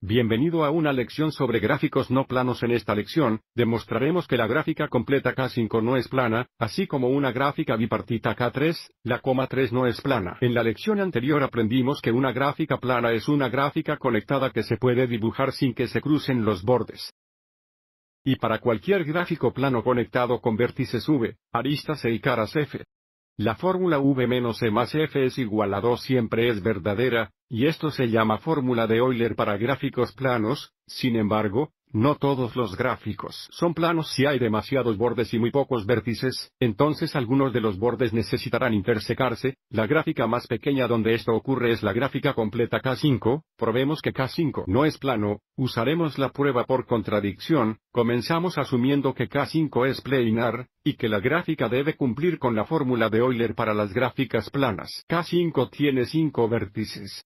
Bienvenido a una lección sobre gráficos no planos. En esta lección, demostraremos que la gráfica completa K5 no es plana, así como una gráfica bipartita K3, la coma 3 no es plana. En la lección anterior aprendimos que una gráfica plana es una gráfica conectada que se puede dibujar sin que se crucen los bordes. Y para cualquier gráfico plano conectado con vértices V, aristas e y caras F. La fórmula V menos E más F es igual a 2 siempre es verdadera, y esto se llama fórmula de Euler para gráficos planos, sin embargo, no todos los gráficos son planos si hay demasiados bordes y muy pocos vértices, entonces algunos de los bordes necesitarán intersecarse, la gráfica más pequeña donde esto ocurre es la gráfica completa K5, probemos que K5 no es plano, usaremos la prueba por contradicción, comenzamos asumiendo que K5 es planar, y que la gráfica debe cumplir con la fórmula de Euler para las gráficas planas. K5 tiene 5 vértices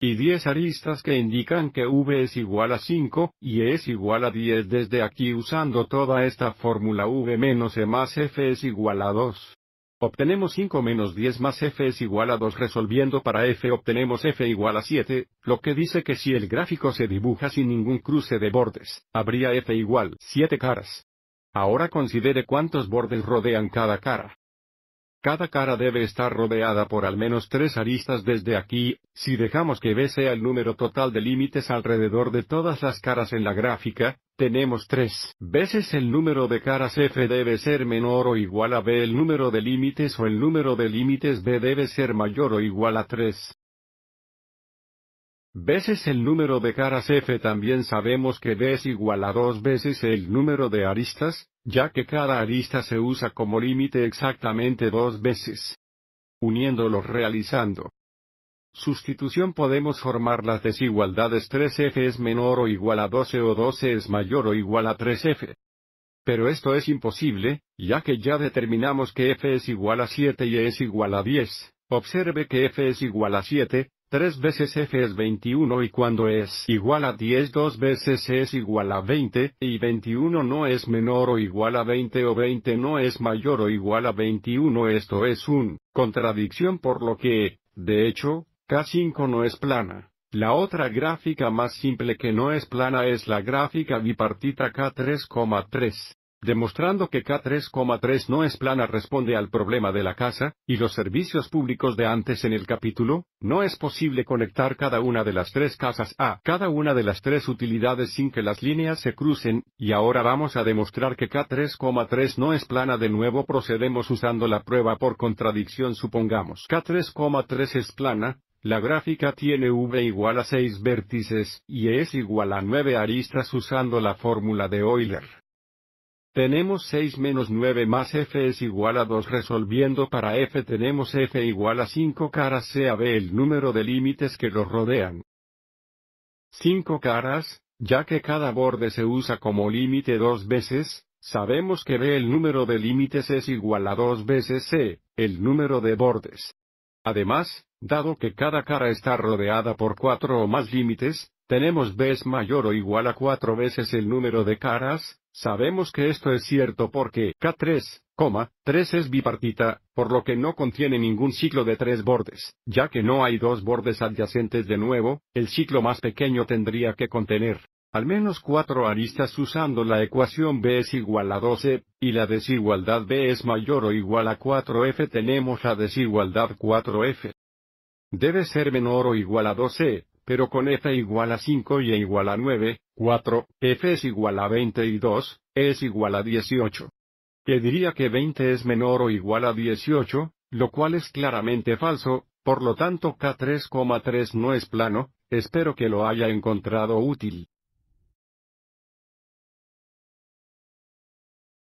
y 10 aristas que indican que v es igual a 5, y e es igual a 10 desde aquí usando toda esta fórmula v menos e más f es igual a 2. Obtenemos 5 menos 10 más f es igual a 2 resolviendo para f obtenemos f igual a 7, lo que dice que si el gráfico se dibuja sin ningún cruce de bordes, habría f igual 7 caras. Ahora considere cuántos bordes rodean cada cara. Cada cara debe estar rodeada por al menos tres aristas desde aquí, si dejamos que B sea el número total de límites alrededor de todas las caras en la gráfica, tenemos tres veces el número de caras F debe ser menor o igual a B el número de límites o el número de límites B debe ser mayor o igual a 3 veces el número de caras f también sabemos que b es igual a dos veces el número de aristas, ya que cada arista se usa como límite exactamente dos veces. Uniéndolos realizando sustitución podemos formar las desigualdades 3f es menor o igual a 12 o 12 es mayor o igual a 3f. Pero esto es imposible, ya que ya determinamos que f es igual a 7 y e es igual a 10. Observe que f es igual a 7, 3 veces f es 21 y cuando es igual a 10 dos veces es igual a 20, y 21 no es menor o igual a 20 o 20 no es mayor o igual a 21 esto es un contradicción por lo que, de hecho, K5 no es plana. La otra gráfica más simple que no es plana es la gráfica bipartita K3,3 demostrando que K3,3 no es plana responde al problema de la casa, y los servicios públicos de antes en el capítulo, no es posible conectar cada una de las tres casas a cada una de las tres utilidades sin que las líneas se crucen, y ahora vamos a demostrar que K3,3 no es plana de nuevo procedemos usando la prueba por contradicción supongamos K3,3 es plana, la gráfica tiene v igual a 6 vértices y e es igual a 9 aristas usando la fórmula de Euler. Tenemos 6 menos 9 más f es igual a 2 resolviendo para f tenemos f igual a 5 caras sea b el número de límites que los rodean. 5 caras, ya que cada borde se usa como límite dos veces, sabemos que b el número de límites es igual a 2 veces c, el número de bordes. Además, dado que cada cara está rodeada por 4 o más límites, tenemos b es mayor o igual a 4 veces el número de caras, Sabemos que esto es cierto porque k 33 es bipartita, por lo que no contiene ningún ciclo de tres bordes, ya que no hay dos bordes adyacentes de nuevo, el ciclo más pequeño tendría que contener al menos cuatro aristas usando la ecuación B es igual a 12, y la desigualdad B es mayor o igual a 4F tenemos la desigualdad 4F. Debe ser menor o igual a 12, pero con F igual a 5 y E igual a 9, 4, f es igual a 20 y 2, e es igual a 18. Que diría que 20 es menor o igual a 18, lo cual es claramente falso, por lo tanto K3,3 no es plano, espero que lo haya encontrado útil.